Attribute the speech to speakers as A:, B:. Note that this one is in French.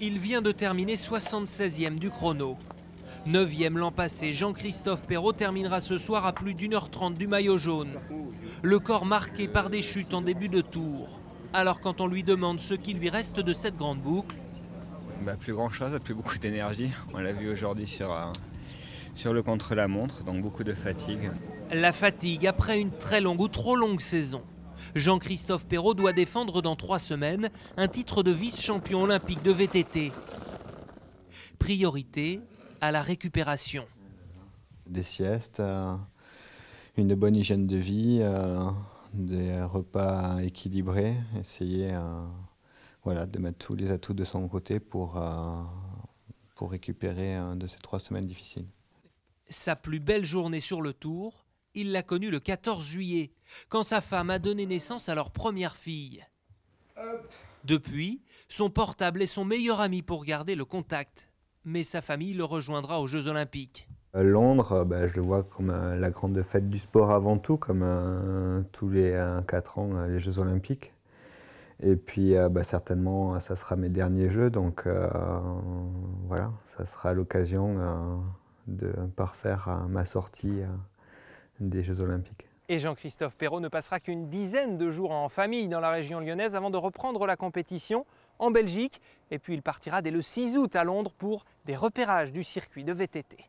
A: Il vient de terminer 76e du chrono. 9e l'an passé, Jean-Christophe Perrault terminera ce soir à plus d'une heure trente du maillot jaune. Le corps marqué par des chutes en début de tour. Alors quand on lui demande ce qui lui reste de cette grande boucle...
B: ma bah, plus grand chose, plus beaucoup d'énergie. On l'a vu aujourd'hui sur, euh, sur le contre-la-montre, donc beaucoup de fatigue.
A: La fatigue après une très longue ou trop longue saison. Jean-Christophe Perrault doit défendre dans trois semaines un titre de vice-champion olympique de VTT. Priorité à la récupération.
C: Des siestes, euh, une bonne hygiène de vie, euh, des repas équilibrés, essayer euh, de mettre tous les atouts de son côté pour, pour récupérer de ces trois semaines difficiles.
A: Sa plus belle journée sur le tour, il l'a connu le 14 juillet, quand sa femme a donné naissance à leur première fille. Depuis, son portable est son meilleur ami pour garder le contact. Mais sa famille le rejoindra aux Jeux Olympiques.
C: Londres, euh, bah, je le vois comme euh, la grande fête du sport avant tout, comme euh, tous les quatre 4 ans, les Jeux Olympiques. Et puis bah, certainement, ça sera mes derniers Jeux, donc voilà, ça sera l'occasion de parfaire ma sortie des Jeux Olympiques.
D: Et Jean-Christophe Perrault ne passera qu'une dizaine de jours en famille dans la région lyonnaise avant de reprendre la compétition en Belgique. Et puis il partira dès le 6 août à Londres pour des repérages du circuit de VTT.